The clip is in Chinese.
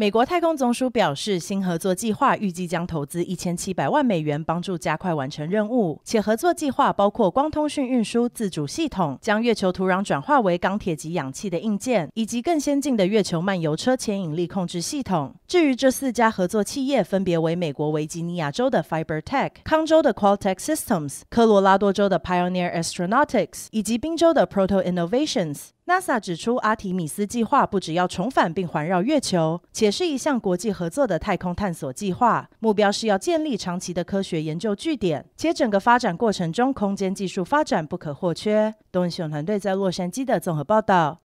美国太空总署表示，新合作计划预计将投资一千七百万美元，帮助加快完成任务。且合作计划包括光通讯运输自主系统，将月球土壤转化为钢铁及氧气的硬件，以及更先进的月球漫游车牵引力控制系统。至于这四家合作企业，分别为美国维吉尼亚州的 Fiber Tech、康州的 Qualtech Systems、科罗拉多州的 Pioneer Astronautics 以及宾州的 Proto Innovations。NASA 指出，阿提米斯计划不只要重返并环绕月球，且是一项国际合作的太空探索计划，目标是要建立长期的科学研究据点。且整个发展过程中，空间技术发展不可或缺。东文新团队在洛杉矶的综合报道。